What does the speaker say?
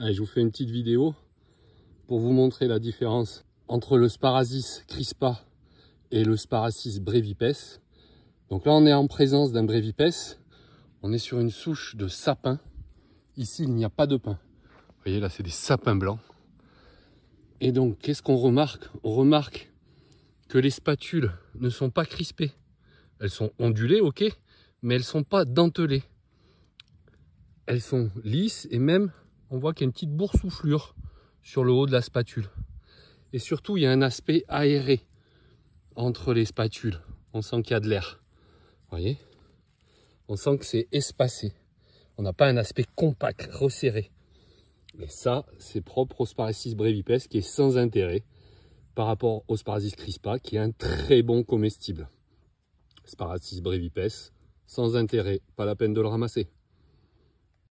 Allez, je vous fais une petite vidéo pour vous montrer la différence entre le Sparasis crispa et le Sparasis brevipes. Donc là, on est en présence d'un brevipes. On est sur une souche de sapin. Ici, il n'y a pas de pain. Vous voyez, là, c'est des sapins blancs. Et donc, qu'est-ce qu'on remarque On remarque que les spatules ne sont pas crispées. Elles sont ondulées, ok, mais elles ne sont pas dentelées. Elles sont lisses et même on voit qu'il y a une petite boursouflure sur le haut de la spatule. Et surtout, il y a un aspect aéré entre les spatules. On sent qu'il y a de l'air. Vous voyez On sent que c'est espacé. On n'a pas un aspect compact, resserré. Et ça, c'est propre au Sparacis brevipes qui est sans intérêt par rapport au Sparacis crispa qui est un très bon comestible. Sparacis brevipes, sans intérêt, pas la peine de le ramasser.